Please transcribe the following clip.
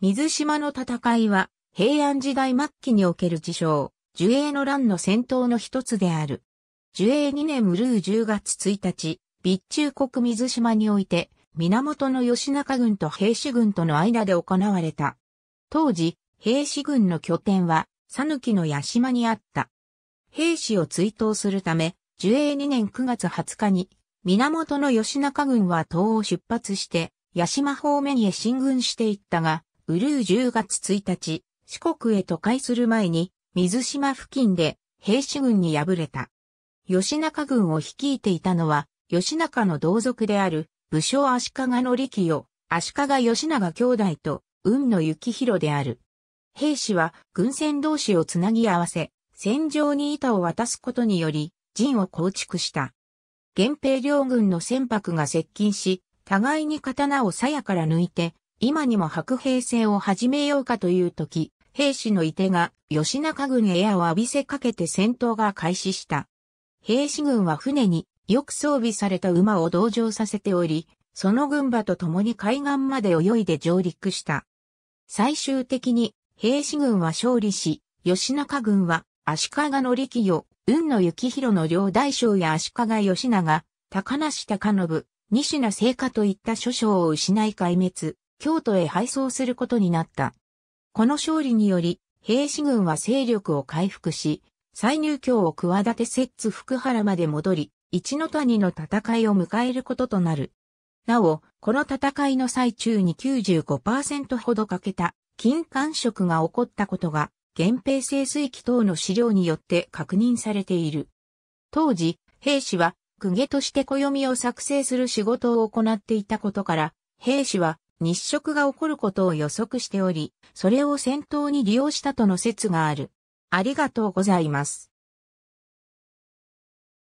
水島の戦いは、平安時代末期における事象、樹英の乱の戦闘の一つである。樹英2年ムルー10月1日、備中国水島において、源義仲軍と平氏軍との間で行われた。当時、平氏軍の拠点は、讃きの八島にあった。平氏を追悼するため、樹英2年9月20日に、源義仲軍は東を出発して、八島方面へ進軍していったが、ウルー10月1日、四国へ都会する前に、水島付近で兵士軍に敗れた。吉中軍を率いていたのは、吉中の同族である、武将足利の力を、足利義長兄弟と、運の幸宏である。兵士は、軍船同士をつなぎ合わせ、戦場に板を渡すことにより、陣を構築した。源平両軍の船舶が接近し、互いに刀を鞘から抜いて、今にも白兵戦を始めようかという時、兵士のい手が吉中軍へ矢を浴びせかけて戦闘が開始した。兵士軍は船によく装備された馬を同乗させており、その軍馬と共に海岸まで泳いで上陸した。最終的に兵士軍は勝利し、吉中軍は足利の力与、雲野幸広の両大将や足利義長、高梨高信、西名聖華といった諸将を失い壊滅。京都へ配送することになった。この勝利により、兵士軍は勢力を回復し、再入京を企て摂津福原まで戻り、一の谷の戦いを迎えることとなる。なお、この戦いの最中に95%ほど欠けた金管食が起こったことが、源平清水器等の資料によって確認されている。当時、兵士は、公家として暦を作成する仕事を行っていたことから、兵士は日食が起こることを予測しており、それを戦闘に利用したとの説がある。ありがとうございます。